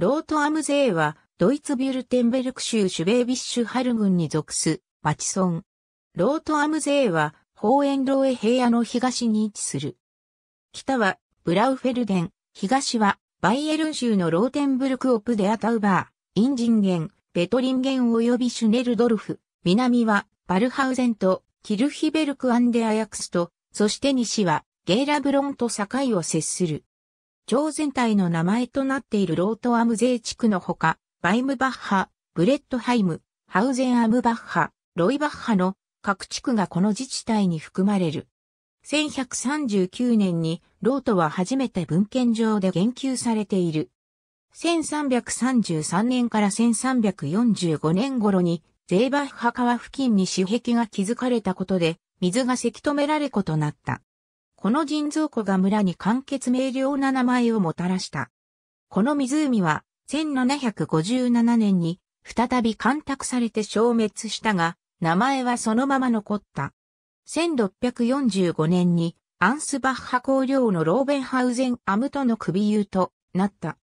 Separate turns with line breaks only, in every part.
ロートアムゼーは、ドイツビュルテンベルク州シュベービッシュハル郡に属す、町村。ロートアムゼーは、ホーエンローエ平野の東に位置する。北は、ブラウフェルデン、東は、バイエルン州のローテンブルクオプデアタウバー、インジンゲン、ベトリンゲン及びシュネルドルフ、南は、バルハウゼンと、キルヒベルクアンデアヤクスと、そして西は、ゲーラブロンと境を接する。町全体の名前となっているロートアムゼ地区のほか、バイムバッハ、ブレットハイム、ハウゼンアムバッハ、ロイバッハの各地区がこの自治体に含まれる。1139年にロートは初めて文献上で言及されている。1333年から1345年頃にゼーバッハ川付近に私壁が築かれたことで水がせき止められことなった。この人造湖が村に簡潔明瞭な名前をもたらした。この湖は、1757年に、再び干拓されて消滅したが、名前はそのまま残った。1645年に、アンスバッハ公領のローベンハウゼンアムトの首優となった。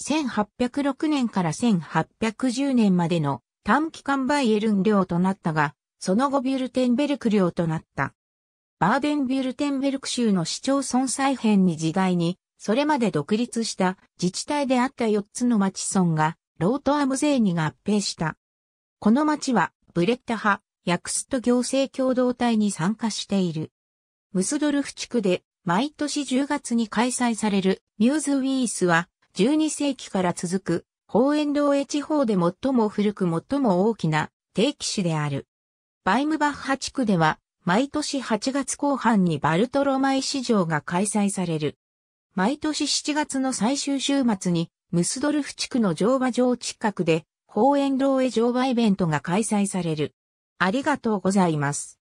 1806年から1810年までの短期間バイエルン領となったが、その後ビュルテンベルク領となった。バーデンビルテンベルク州の市町村再編に時代に、それまで独立した自治体であった4つの町村が、ロートアム税に合併した。この町は、ブレッタ派、ヤクスト行政共同体に参加している。ムスドルフ地区で、毎年10月に開催されるミューズウィースは、12世紀から続く、法園道へ地方で最も古く最も大きな定期市である。バイムバッハ地区では、毎年8月後半にバルトロマイ市場が開催される。毎年7月の最終週末に、ムスドルフ地区の乗馬場近くで、公園ローエ乗馬イベントが開催される。ありがとうございます。